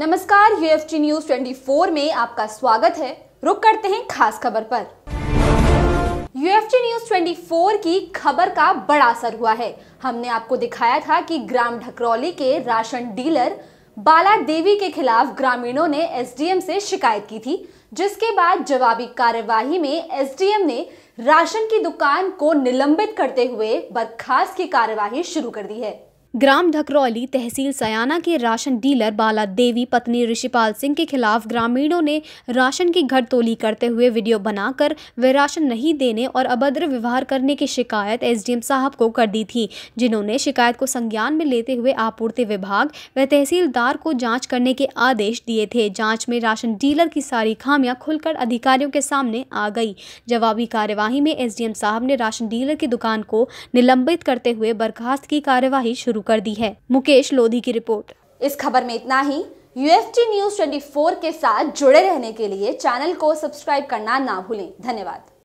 नमस्कार UFT news 24 में आपका स्वागत है रुक करते हैं खास खबर पर यूएफटी न्यूज 24 की खबर का बड़ा असर हुआ है हमने आपको दिखाया था कि ग्राम ढकरौली के राशन डीलर बाला देवी के खिलाफ ग्रामीणों ने एसडीएम से शिकायत की थी जिसके बाद जवाबी कार्यवाही में एसडीएम ने राशन की दुकान को निलंबित करते हुए बर्खास्त की कार्यवाही शुरू कर दी है ग्राम ढकरौली तहसील सयाना के राशन डीलर बाला देवी पत्नी ऋषिपाल सिंह के खिलाफ ग्रामीणों ने राशन की घटतोली करते हुए वीडियो बनाकर वे राशन नहीं देने और अभद्र व्यवहार करने की शिकायत एसडीएम साहब को कर दी थी जिन्होंने शिकायत को संज्ञान में लेते हुए आपूर्ति विभाग व तहसीलदार को जाँच करने के आदेश दिए थे जाँच में राशन डीलर की सारी खामियाँ खुलकर अधिकारियों के सामने आ गई जवाबी कार्यवाही में एस साहब ने राशन डीलर की दुकान को निलंबित करते हुए बर्खास्त की कार्यवाही शुरू शुरू कर दी है मुकेश लोधी की रिपोर्ट इस खबर में इतना ही यूएसटी न्यूज ट्वेंटी फोर के साथ जुड़े रहने के लिए चैनल को सब्सक्राइब करना ना भूलें धन्यवाद